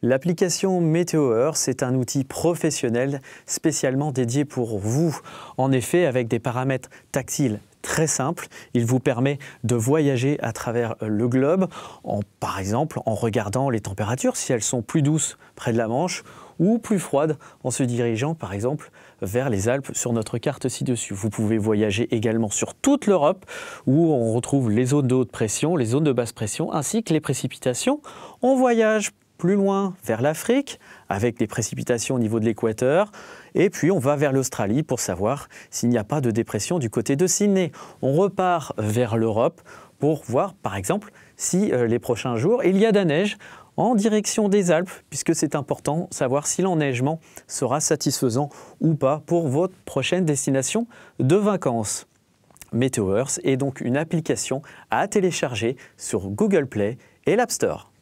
L'application Météoheur, c'est un outil professionnel spécialement dédié pour vous. En effet, avec des paramètres tactiles très simples, il vous permet de voyager à travers le globe, par exemple en regardant les températures, si elles sont plus douces près de la Manche ou plus froides en se dirigeant par exemple vers les Alpes sur notre carte ci-dessus. Vous pouvez voyager également sur toute l'Europe où on retrouve les zones de haute pression, les zones de basse pression ainsi que les précipitations. On voyage plus loin vers l'Afrique, avec les précipitations au niveau de l'équateur. Et puis on va vers l'Australie pour savoir s'il n'y a pas de dépression du côté de Sydney. On repart vers l'Europe pour voir par exemple si euh, les prochains jours il y a de la neige en direction des Alpes, puisque c'est important savoir si l'enneigement sera satisfaisant ou pas pour votre prochaine destination de vacances. Meteo Earth est donc une application à télécharger sur Google Play et l'App Store.